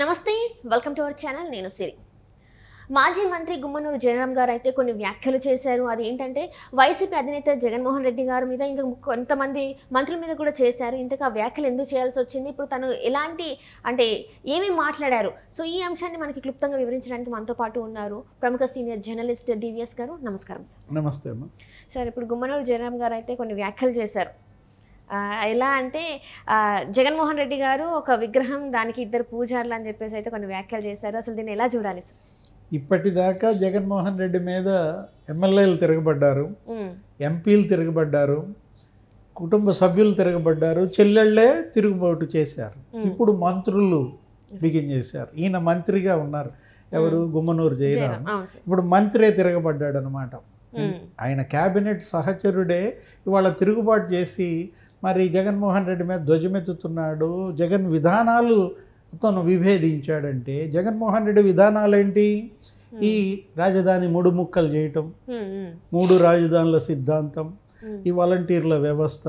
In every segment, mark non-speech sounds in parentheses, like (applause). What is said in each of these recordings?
నమస్తే welcome to our channel నేను సిరి మాజీ మంత్రి గుమ్మనూరు జయరాం గారు అయితే కొన్ని వ్యాఖ్యలు చేశారు అది ఏంటంటే వైసీపీ అధినేత జగన్మోహన్ రెడ్డి గారి మీద ఇంకా కొంతమంది మంత్రుల మీద కూడా చేశారు ఇంతకు ఆ వ్యాఖ్యలు ఎందుకు చేయాల్సి వచ్చింది ఇప్పుడు తను ఎలాంటి అంటే ఏమి మాట్లాడారు సో ఈ అంశాన్ని మనకి క్లుప్తంగా వివరించడానికి మనతో పాటు ఉన్నారు ప్రముఖ సీనియర్ జర్నలిస్ట్ డివిఎస్ గారు నమస్కారం సార్ నమస్తే సార్ ఇప్పుడు గుమ్మనూరు జయరాం గారు అయితే కొన్ని వ్యాఖ్యలు చేశారు ఎలా అంటే జగన్మోహన్ రెడ్డి గారు ఒక విగ్రహం దానికి ఇద్దరు పూజారులు అని చెప్పేసి అయితే కొన్ని వ్యాఖ్యలు చేశారు అసలు దీన్ని ఎలా చూడాలి ఇప్పటిదాకా జగన్మోహన్ రెడ్డి మీద ఎమ్మెల్యేలు తిరగబడ్డారు ఎంపీలు తిరగబడ్డారు కుటుంబ సభ్యులు తిరగబడ్డారు చెల్లెళ్ళే తిరుగుబాటు చేశారు ఇప్పుడు మంత్రులు బిగిన్ చేశారు ఈయన మంత్రిగా ఉన్నారు ఎవరు గుమ్మనూరు జయరాం ఇప్పుడు మంత్రే తిరగబడ్డాడు అనమాట ఆయన క్యాబినెట్ సహచరుడే ఇవాళ తిరుగుబాటు చేసి మరి జగన్మోహన్ రెడ్డి మీద ధ్వజమెత్తుతున్నాడు జగన్ విధానాలు తను విభేదించాడంటే జగన్మోహన్ రెడ్డి విధానాలు ఏంటి ఈ రాజధాని మూడు ముక్కలు చేయటం మూడు రాజధానుల సిద్ధాంతం ఈ వాలంటీర్ల వ్యవస్థ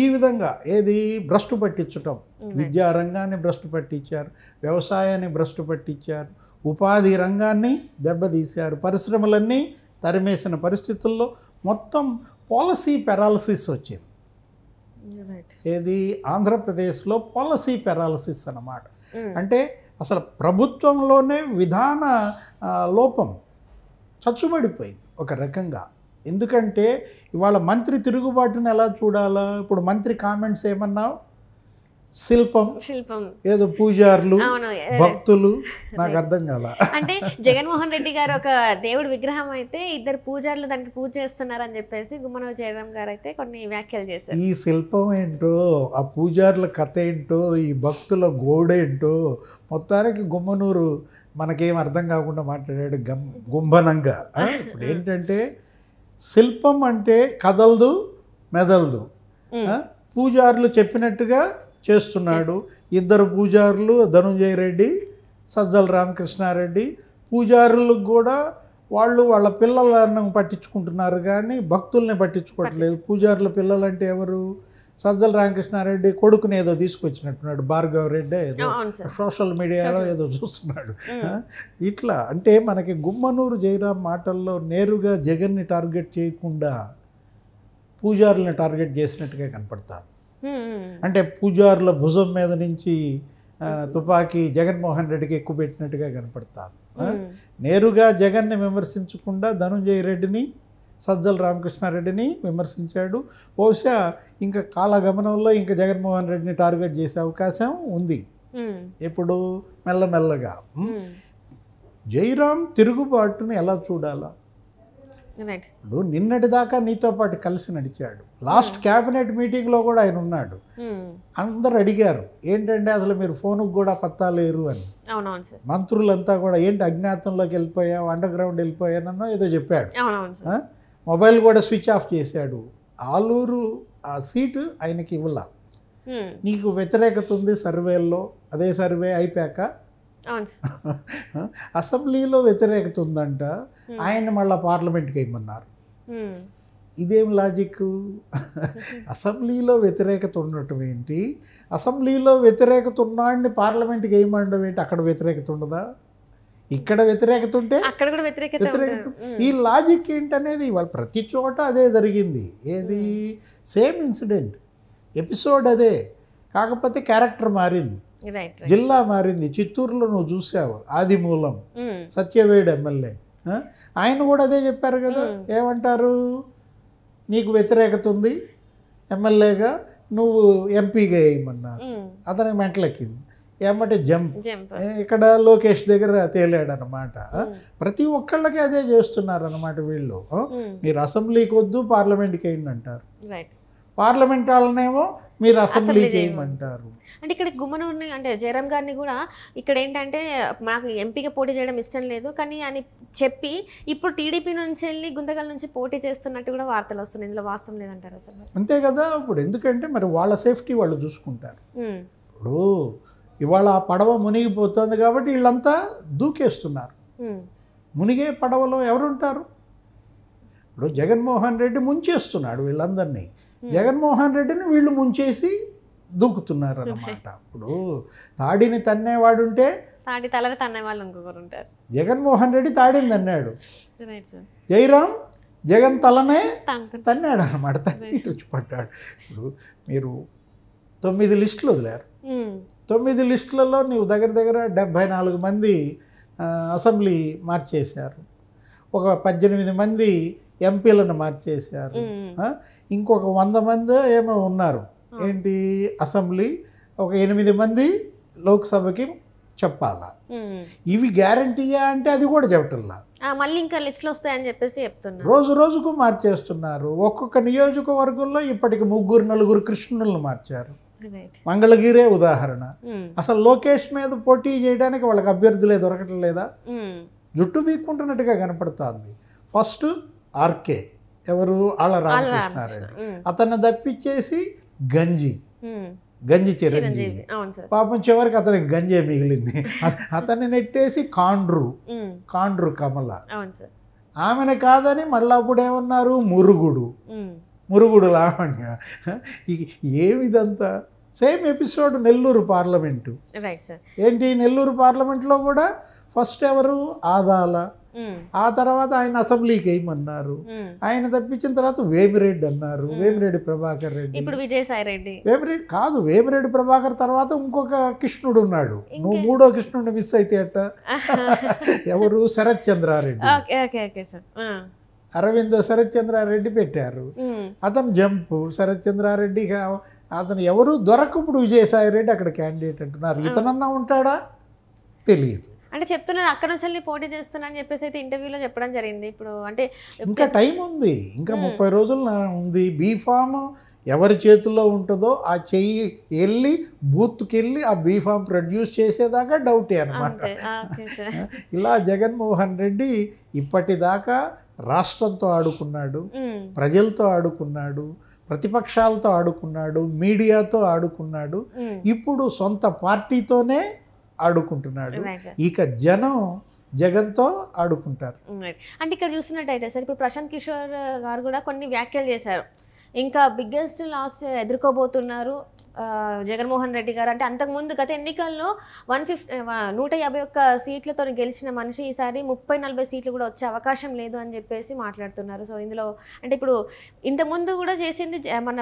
ఈ విధంగా ఏది భ్రష్టు పట్టించటం విద్యా రంగాన్ని భ్రష్టు పట్టించారు వ్యవసాయాన్ని భ్రష్టు పట్టించారు ఉపాధి రంగాన్ని దెబ్బతీశారు పరిశ్రమలన్నీ తరిమేసిన పరిస్థితుల్లో మొత్తం పాలసీ పెరాలసిస్ వచ్చింది ఏది ఆంధ్రప్రదేశ్లో పాలసీ పెరాలసిస్ అన్నమాట hmm. అంటే అసలు ప్రభుత్వంలోనే విధాన లోపం చచ్చుబడిపోయింది ఒక రకంగా ఎందుకంటే ఇవాళ మంత్రి తిరుగుబాటును ఎలా చూడాలా ఇప్పుడు మంత్రి కామెంట్స్ ఏమన్నావు శిల్పం శిల్పం ఏదో పూజారులు భక్తులు (laughs) నాకు అర్థం కాల అంటే జగన్మోహన్ రెడ్డి గారు ఒక దేవుడు విగ్రహం అయితే ఇద్దరు పూజారులు దానికి పూజ చేస్తున్నారని చెప్పేసి గుమ్మనవ జయరామ్ గారు అయితే కొన్ని వ్యాఖ్యలు చేశారు ఈ శిల్పం ఏంటో ఆ పూజారుల కథ ఏంటో ఈ భక్తుల గోడ ఏంటో మొత్తానికి గుమ్మనూరు మనకేం అర్థం కాకుండా మాట్లాడాడు గం గుంభనంగా ఇప్పుడు (laughs) ఏంటంటే శిల్పం అంటే కదలదు మెదలదు పూజారులు చెప్పినట్టుగా చేస్తున్నాడు ఇద్దరు పూజారులు ధనుంజయ రెడ్డి సజ్జల రామకృష్ణారెడ్డి పూజారులకు కూడా వాళ్ళు వాళ్ళ పిల్లలను పట్టించుకుంటున్నారు కానీ భక్తుల్ని పట్టించుకోవట్లేదు పూజారుల పిల్లలంటే ఎవరు సజ్జల రామకృష్ణారెడ్డి కొడుకుని ఏదో తీసుకొచ్చినట్టున్నాడు భార్గవ రెడ్డి ఏదో సోషల్ మీడియాలో ఏదో చూస్తున్నాడు ఇట్లా అంటే మనకి గుమ్మనూరు జయరాం మాటల్లో నేరుగా జగన్ని టార్గెట్ చేయకుండా పూజారులను టార్గెట్ చేసినట్టుగా కనపడతారు Hmm. అంటే పూజారుల భుజం మీద నుంచి తుపాకీ జగన్మోహన్ రెడ్డికి ఎక్కువ పెట్టినట్టుగా కనపడతారు hmm. నేరుగా జగన్ని విమర్శించకుండా ధనుంజయ రెడ్డిని సజ్జల రామకృష్ణారెడ్డిని విమర్శించాడు బహుశా ఇంకా కాలగమనంలో ఇంకా జగన్మోహన్ రెడ్డిని టార్గెట్ చేసే అవకాశం ఉంది hmm. ఎప్పుడు మెల్లమెల్లగా జైరామ్ తిరుగుబాటుని ఎలా చూడాలా ఇప్పుడు నిన్నటి దాకా నీతో పాటు కలిసి నడిచాడు లాస్ట్ క్యాబినెట్ మీటింగ్లో కూడా ఆయన ఉన్నాడు hmm. అందరు అడిగారు ఏంటంటే అసలు మీరు ఫోన్కి కూడా పత్తా లేరు అని మంత్రులంతా కూడా ఏంటి అజ్ఞాతంలోకి వెళ్ళిపోయావు అండర్ గ్రౌండ్ వెళ్ళిపోయానన్నా ఏదో చెప్పాడు మొబైల్ కూడా స్విచ్ ఆఫ్ చేశాడు ఆలూరు ఆ సీటు ఆయనకి ఇవ్వాల hmm. నీకు వ్యతిరేకత ఉంది సర్వేల్లో అదే సర్వే అయిపోయాక అసెంబ్లీలో వ్యతిరేకత ఉందంట ఆయన మళ్ళీ పార్లమెంట్కి ఇమ్మన్నారు ఇదేం లాజిక్ అసెంబ్లీలో వ్యతిరేకత ఉండటం ఏంటి అసెంబ్లీలో వ్యతిరేకత ఉన్నాడిని పార్లమెంట్కి వేయమండడం ఏంటి అక్కడ వ్యతిరేకత ఉండదా ఇక్కడ వ్యతిరేకత ఉంటే అక్కడ కూడా వ్యతిరేకత ఈ లాజిక్ ఏంటనేది వాళ్ళు ప్రతి చోట అదే జరిగింది ఏది సేమ్ ఇన్సిడెంట్ ఎపిసోడ్ అదే కాకపోతే క్యారెక్టర్ మారింది జిల్లా మారింది చిత్తూరులో నువ్వు చూసావు ఆదిమూలం hmm. సత్యవేడు ఎమ్మెల్యే ఆయన కూడా అదే చెప్పారు కదా hmm. ఏమంటారు నీకు వ్యతిరేకత ఉంది ఎమ్మెల్యేగా నువ్వు ఎంపీగా వేయమన్నారు hmm. అతని మెంటలెక్కింది ఏమంటే జంప్ ఇక్కడ లోకేష్ దగ్గర తేలాడనమాట ప్రతి ఒక్కళ్ళకి అదే చేస్తున్నారు అనమాట వీళ్ళు మీరు అసెంబ్లీకి వద్దు పార్లమెంట్కి వేయండి అంటారు పార్లమెంట్ వాళ్ళనేమో మీరు అసెంబ్లీ చేయమంటారు అంటే ఇక్కడ గుమ్మనూరుని అంటే జయరామ్ గారిని కూడా ఇక్కడ ఏంటంటే మాకు ఎంపీగా పోటీ చేయడం ఇష్టం లేదు కానీ అని చెప్పి ఇప్పుడు టీడీపీ నుంచి వెళ్ళి గుంతకల్ నుంచి పోటీ చేస్తున్నట్టు కూడా వార్తలు వస్తున్నాయి ఇందులో వాస్తవం లేదంటారు అసలు అంతే కదా ఇప్పుడు ఎందుకంటే మరి వాళ్ళ సేఫ్టీ వాళ్ళు చూసుకుంటారు ఇప్పుడు ఇవాళ ఆ పడవ మునిగిపోతుంది కాబట్టి వీళ్ళంతా దూకేస్తున్నారు మునిగే పడవలో ఎవరుంటారు ఇప్పుడు జగన్మోహన్ రెడ్డి ముంచేస్తున్నాడు వీళ్ళందరినీ Hmm. జగన్మోహన్ రెడ్డిని వీళ్ళు ముంచేసి దూకుతున్నారు అన్నమాట ఇప్పుడు hmm. తాడిని తన్నేవాడు ఉంటే తాడి తన్నే వాళ్ళు ఇంకొకరు ఉంటారు జగన్మోహన్ రెడ్డి తాడిని తన్నాడు జయరాం జగన్ తలనే తన్నాడు అనమాట తన్ని వచ్చి పడ్డాడు ఇప్పుడు మీరు తొమ్మిది లిస్టులు వదిలేరు hmm. తొమ్మిది లిస్టులలో నీవు దగ్గర దగ్గర డెబ్భై నాలుగు మంది అసెంబ్లీ మార్చేశారు ఒక పద్దెనిమిది మంది ఎంపీలను మార్చేశారు ఇంకొక వంద మంది ఏమో ఉన్నారు ఏంటి అసెంబ్లీ ఒక ఎనిమిది మంది లోక్సభకి చెప్పాలా ఇవి గ్యారంటీయా అంటే అది కూడా చెప్పటల్లా మళ్ళీ ఇంకా లిస్టులు వస్తాయని చెప్పేసి చెప్తున్నారు రోజు రోజుకు మార్చేస్తున్నారు ఒక్కొక్క నియోజకవర్గంలో ఇప్పటికి ముగ్గురు నలుగురు కృష్ణులను మార్చారు మంగళగిరే ఉదాహరణ అసలు లోకేష్ మీద పోటీ చేయడానికి వాళ్ళకి అభ్యర్థులే దొరకటం లేదా జుట్టు బీక్కుంటున్నట్టుగా కనపడుతోంది ఫస్ట్ ఆర్కే ఎవరు ఆళ్ళ రామకృష్ణారెడ్డి అతన్ని తప్పించేసి గంజి గంజి చిరంజీవి పాపం చివరికి అతనికి గంజే మిగిలింది అతన్ని నెట్టేసి కాండ్రు కాండ్రు కమల ఆమెను కాదని మళ్ళీ అప్పుడు ఏమన్నారు మురుగుడు మురుగుడు లావణ్య ఏమిదంతా సేమ్ ఎపిసోడ్ నెల్లూరు పార్లమెంటు ఏంటి నెల్లూరు పార్లమెంట్లో కూడా ఫస్ట్ ఎవరు ఆదాల ఆ తర్వాత ఆయన అసెంబ్లీకి ఏమన్నారు ఆయన తప్పించిన తర్వాత వేమిరెడ్డి అన్నారు వేమిరెడ్డి ప్రభాకర్ రెడ్డి ఇప్పుడు విజయసాయి రెడ్డి వేమిరెడ్డి కాదు వేమిరెడ్డి ప్రభాకర్ తర్వాత ఇంకొక కృష్ణుడు ఉన్నాడు నువ్వు మూడో కృష్ణుడు మిస్ అయితే అట్ట (laughs) ఎవరు శరత్ చంద్రారెడ్డి అరవింద్ శరత్ చంద్రారెడ్డి పెట్టారు అతను జంప్ శరత్ చంద్రారెడ్డి అతను ఎవరు దొరకప్పుడు విజయసాయి రెడ్డి అక్కడ క్యాండిడేట్ అంటున్నారు ఇతనన్నా ఉంటాడా తెలియదు అంటే చెప్తున్నాను అక్కడ నుంచి వెళ్ళి పోటీ చేస్తున్నా అని చెప్పేసి అయితే ఇంటర్వ్యూలో చెప్పడం జరిగింది ఇప్పుడు అంటే ఇంకా టైం ఉంది ఇంకా ముప్పై రోజులు ఉంది బీఫామ్ ఎవరి చేతుల్లో ఉంటుందో ఆ చెయ్యి వెళ్ళి బూత్కి వెళ్ళి ఆ బీఫామ్ ప్రొడ్యూస్ చేసేదాకా డౌటే అనమాట (laughs) ఇలా జగన్మోహన్ రెడ్డి ఇప్పటిదాకా రాష్ట్రంతో ఆడుకున్నాడు ప్రజలతో ఆడుకున్నాడు ప్రతిపక్షాలతో ఆడుకున్నాడు మీడియాతో ఆడుకున్నాడు ఇప్పుడు సొంత పార్టీతోనే ఆడుకుంటున్నాడు oh ఇక జనం జగన్తో ఆడుకుంటారు oh అంటే ఇక్కడ చూసినట్టయితే సార్ ఇప్పుడు ప్రశాంత్ కిషోర్ uh, గారు కూడా కొన్ని వ్యాఖ్యలు చేశారు ఇంకా బిగ్గెస్ట్ లాస్ ఎదుర్కోబోతున్నారు జగన్మోహన్ రెడ్డి గారు అంటే అంతకుముందు గత ఎన్నికల్లో వన్ ఫిఫ్టీ నూట యాభై ఒక్క సీట్లతో గెలిచిన మనిషి ఈసారి ముప్పై నలభై సీట్లు కూడా వచ్చే అవకాశం లేదు అని చెప్పేసి మాట్లాడుతున్నారు సో ఇందులో అంటే ఇప్పుడు ఇంతకుముందు కూడా చేసింది మన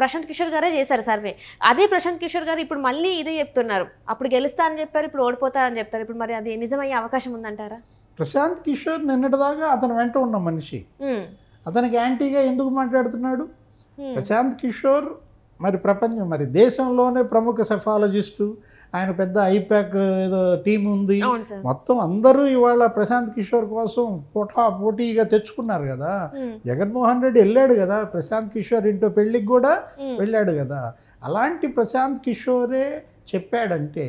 ప్రశాంత్ కిషోర్ గారే చేశారు సర్వే అదే ప్రశాంత్ కిషోర్ గారు ఇప్పుడు మళ్ళీ ఇదే చెప్తున్నారు అప్పుడు గెలుస్తా అని చెప్పారు ఇప్పుడు ఓడిపోతారని చెప్తారు ఇప్పుడు మరి అది నిజమయ్యే అవకాశం ఉందంటారా ప్రశాంత్ కిషోర్ నిన్నటిదాకా అతను వెంట ఉన్న మనిషి అతనికి యాంటీగా ఎందుకు మాట్లాడుతున్నాడు ప్రశాంత్ కిషోర్ మరి ప్రపంచం మరి దేశంలోనే ప్రముఖ సెఫాలజిస్టు ఆయన పెద్ద ఐపాక్ ఏదో టీం ఉంది మొత్తం అందరూ ఇవాళ ప్రశాంత్ కిషోర్ కోసం పోటా పోటీగా తెచ్చుకున్నారు కదా జగన్మోహన్ రెడ్డి వెళ్ళాడు కదా ప్రశాంత్ కిషోర్ ఇంటో పెళ్ళికి కూడా వెళ్ళాడు కదా అలాంటి ప్రశాంత్ కిషోరే చెప్పాడంటే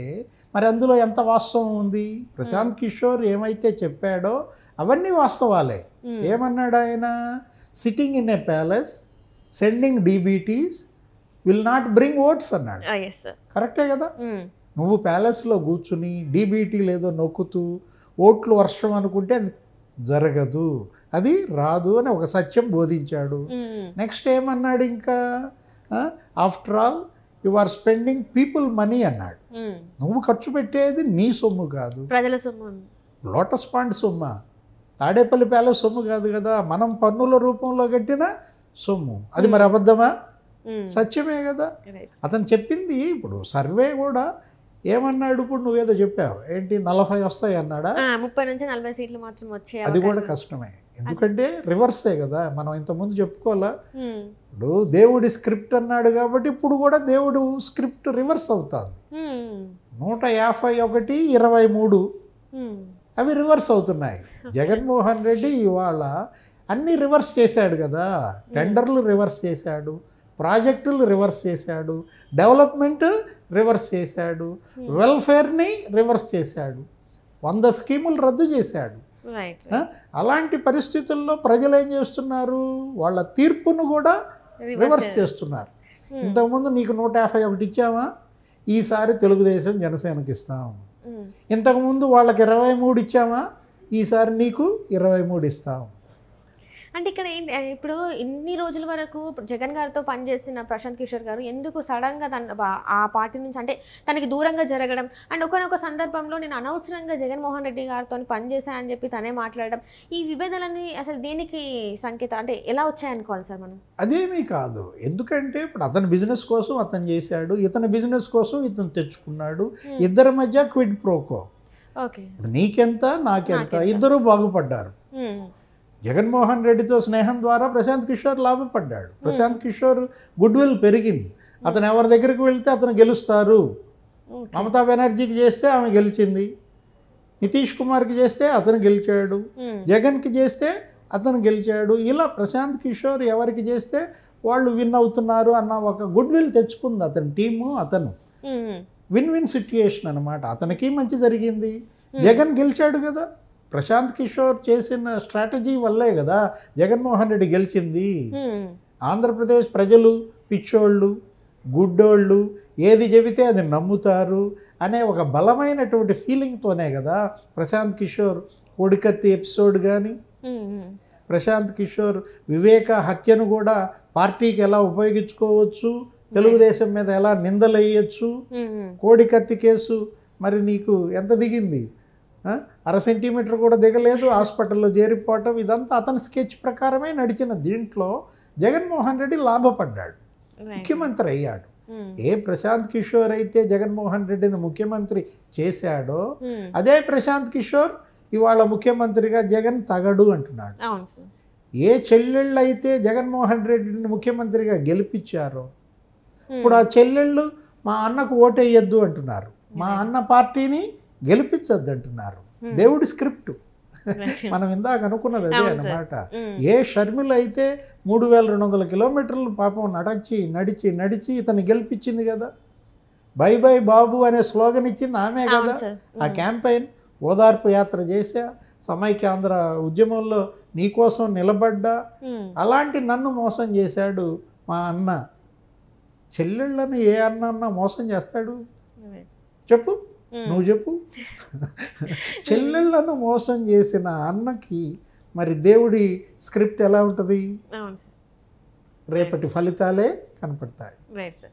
మరి అందులో ఎంత వాస్తవం ఉంది ప్రశాంత్ కిషోర్ ఏమైతే చెప్పాడో అవన్నీ వాస్తవాలే ఏమన్నాడు ఆయన sitting in a palace sending DBTs will not bring votes అన్నాడు ah, కరెక్టే కదా hmm. నువ్వు ప్యాలెస్లో కూర్చుని డీబీటీ లేదో నొక్కుతూ ఓట్లు వర్షం అనుకుంటే అది జరగదు అది రాదు అని ఒక సత్యం బోధించాడు hmm. నెక్స్ట్ ఏమన్నాడు ఇంకా after all you are spending people money అన్నాడు hmm. నువ్వు ఖర్చు పెట్టేది నీ సొమ్ము కాదు ప్రజల సొమ్ము లోటస్ పాండ్ సొమ్మ తాడేపల్లి ప్యాలెస్ సొమ్ము కాదు కదా మనం పన్నుల రూపంలో కట్టిన సొమ్ము అది మరి అబద్ధమా సత్యమే కదా అతను చెప్పింది ఇప్పుడు సర్వే కూడా ఏమన్నాడు ఇప్పుడు నువ్వేదో చెప్పావు ఏంటి నలభై వస్తాయి అన్నాడా ముప్పై నుంచి నలభై సీట్లు మాత్రం వచ్చాయి అది కూడా కష్టమే ఎందుకంటే రివర్సే కదా మనం ఇంతకుముందు చెప్పుకోవాలా ఇప్పుడు దేవుడి స్క్రిప్ట్ అన్నాడు కాబట్టి ఇప్పుడు కూడా దేవుడు స్క్రిప్ట్ రివర్స్ అవుతుంది నూట యాభై ఒకటి ఇరవై మూడు అవి రివర్స్ అవుతున్నాయి జగన్మోహన్ రెడ్డి ఇవాళ అన్ని రివర్స్ చేశాడు కదా టెండర్లు రివర్స్ చేశాడు ప్రాజెక్టులు రివర్స్ చేశాడు డెవలప్మెంట్ రివర్స్ చేశాడు hmm. వెల్ఫేర్ని రివర్స్ చేశాడు వంద స్కీములు రద్దు చేశాడు అలాంటి పరిస్థితుల్లో ప్రజలు ఏం చేస్తున్నారు వాళ్ళ తీర్పును కూడా రివర్స్ చేస్తున్నారు hmm. ఇంతకుముందు నీకు నూట యాభై ఒకటి ఇచ్చామా ఈసారి తెలుగుదేశం జనసేనకి ఇస్తాం hmm. ఇంతకుముందు వాళ్ళకి ఇరవై మూడు ఇచ్చామా ఈసారి నీకు ఇరవై మూడు ఇస్తాం అంటే ఇక్కడ ఏంటి ఇప్పుడు ఇన్ని రోజుల వరకు జగన్ గారితో పనిచేసిన ప్రశాంత్ కిషోర్ గారు ఎందుకు సడన్గా తన ఆ పార్టీ నుంచి అంటే తనకి దూరంగా జరగడం అండ్ ఒకనొక సందర్భంలో నేను అనవసరంగా జగన్మోహన్ రెడ్డి గారితో పనిచేశానని చెప్పి తనే మాట్లాడడం ఈ విభేదాలని అసలు దేనికి సంకేతం అంటే ఎలా వచ్చాయనుకోవాలి సార్ మనం అదేమీ కాదు ఎందుకంటే ఇప్పుడు అతని బిజినెస్ కోసం అతను చేశాడు ఇతని బిజినెస్ కోసం ఇతను తెచ్చుకున్నాడు ఇద్దరి మధ్య క్విడ్ ప్రోకో నీకెంత నాకెంత ఇద్దరు బాగుపడ్డారు జగన్మోహన్ రెడ్డితో స్నేహం ద్వారా ప్రశాంత్ కిషోర్ లాభపడ్డాడు ప్రశాంత్ కిషోర్ గుడ్ విల్ పెరిగింది అతను ఎవరి దగ్గరికి వెళితే అతను గెలుస్తారు మమతా బెనర్జీకి చేస్తే ఆమె గెలిచింది నితీష్ కుమార్కి చేస్తే అతను గెలిచాడు జగన్కి చేస్తే అతను గెలిచాడు ఇలా ప్రశాంత్ కిషోర్ ఎవరికి చేస్తే వాళ్ళు విన్ అవుతున్నారు అన్న ఒక గుడ్ విల్ తెచ్చుకుంది అతని టీము అతను విన్ విన్ సిట్యుయేషన్ అనమాట అతనికి మంచి జరిగింది జగన్ గెలిచాడు కదా ప్రశాంత్ కిషోర్ చేసిన స్ట్రాటజీ వల్లే కదా జగన్మోహన్ రెడ్డి గెలిచింది ఆంధ్రప్రదేశ్ ప్రజలు పిచ్చోళ్ళు గుడ్డోళ్ళు ఏది చెబితే అది నమ్ముతారు అనే ఒక బలమైనటువంటి ఫీలింగ్తోనే కదా ప్రశాంత్ కిషోర్ కొడికత్తి ఎపిసోడ్ కానీ ప్రశాంత్ కిషోర్ వివేక హత్యను కూడా పార్టీకి ఎలా ఉపయోగించుకోవచ్చు తెలుగుదేశం మీద ఎలా నిందలు వేయచ్చు కోడికత్తి కేసు మరి నీకు ఎంత దిగింది అర సెంటీమీటర్ కూడా దిగలేదు హాస్పిటల్లో చేరిపోవటం ఇదంతా అతని స్కెచ్ ప్రకారమే నడిచిన దీంట్లో జగన్మోహన్ రెడ్డి లాభపడ్డాడు ముఖ్యమంత్రి అయ్యాడు hmm. ఏ ప్రశాంత్ కిషోర్ అయితే జగన్మోహన్ రెడ్డిని ముఖ్యమంత్రి చేశాడో hmm. అదే ప్రశాంత్ కిషోర్ ఇవాళ ముఖ్యమంత్రిగా జగన్ తగడు అంటున్నాడు ఏ చెల్లెళ్ళు అయితే జగన్మోహన్ రెడ్డిని ముఖ్యమంత్రిగా గెలిపించారో hmm. ఇప్పుడు ఆ చెల్లెళ్ళు మా అన్నకు ఓటేయొద్దు అంటున్నారు మా అన్న పార్టీని గెలిపించద్దంటున్నారు దేవుడి స్క్రిప్ట్ మనం ఇందాక అనుకున్నది అదే అనమాట ఏ షర్మిల అయితే మూడు వేల రెండు వందల కిలోమీటర్లు పాపం నడచి నడిచి నడిచి ఇతను గెలిపించింది కదా బై బై బాబు అనే స్లోగన్ ఇచ్చింది ఆమె కదా ఆ క్యాంపెయిన్ ఓదార్పు యాత్ర చేసా సమైక్య ఆంధ్ర ఉద్యమంలో నీకోసం నిలబడ్డా అలాంటి నన్ను మోసం చేశాడు మా అన్న చెల్లెళ్ళని ఏ అన్న మోసం చేస్తాడు చెప్పు నువ్వు చెప్పు చెల్లెళ్ళను మోసం చేసిన అన్నకి మరి దేవుడి స్క్రిప్ట్ ఎలా ఉంటుంది రేపటి ఫలితాలే కనపడతాయి రైట్ సార్